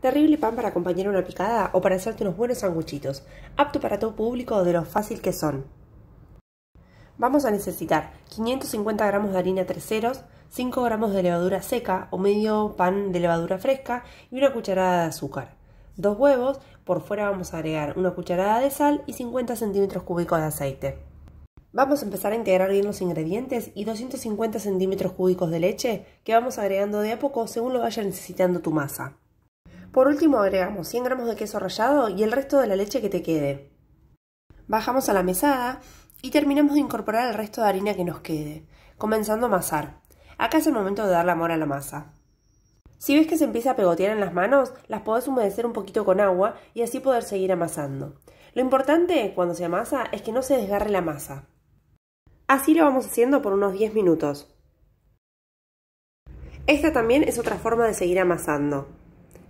Terrible pan para acompañar una picada o para hacerte unos buenos sanguchitos, apto para todo público de lo fácil que son. Vamos a necesitar 550 gramos de harina ceros, 5 gramos de levadura seca o medio pan de levadura fresca y una cucharada de azúcar. Dos huevos, por fuera vamos a agregar una cucharada de sal y 50 centímetros cúbicos de aceite. Vamos a empezar a integrar bien los ingredientes y 250 centímetros cúbicos de leche que vamos agregando de a poco según lo vaya necesitando tu masa. Por último agregamos 100 gramos de queso rallado y el resto de la leche que te quede. Bajamos a la mesada y terminamos de incorporar el resto de harina que nos quede, comenzando a amasar. Acá es el momento de dar la amor a la masa. Si ves que se empieza a pegotear en las manos, las podés humedecer un poquito con agua y así poder seguir amasando. Lo importante cuando se amasa es que no se desgarre la masa. Así lo vamos haciendo por unos 10 minutos. Esta también es otra forma de seguir amasando.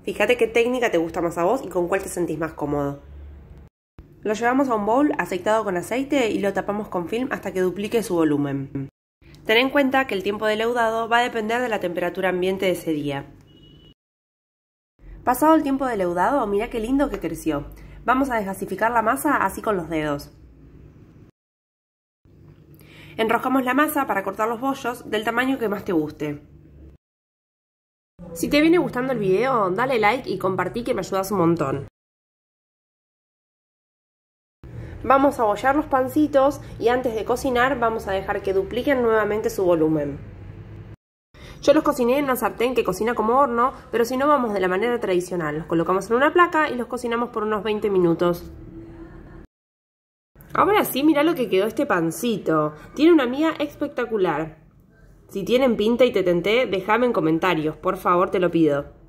Fíjate qué técnica te gusta más a vos y con cuál te sentís más cómodo. Lo llevamos a un bowl aceitado con aceite y lo tapamos con film hasta que duplique su volumen. Ten en cuenta que el tiempo de leudado va a depender de la temperatura ambiente de ese día. Pasado el tiempo de leudado, mira qué lindo que creció. Vamos a desgasificar la masa así con los dedos. Enroscamos la masa para cortar los bollos del tamaño que más te guste. Si te viene gustando el video, dale like y compartí que me ayudas un montón. Vamos a bollar los pancitos y antes de cocinar vamos a dejar que dupliquen nuevamente su volumen. Yo los cociné en una sartén que cocina como horno, pero si no vamos de la manera tradicional. Los colocamos en una placa y los cocinamos por unos 20 minutos. Ahora sí, mirá lo que quedó este pancito. Tiene una mía espectacular. Si tienen pinta y te tenté, déjame en comentarios, por favor te lo pido.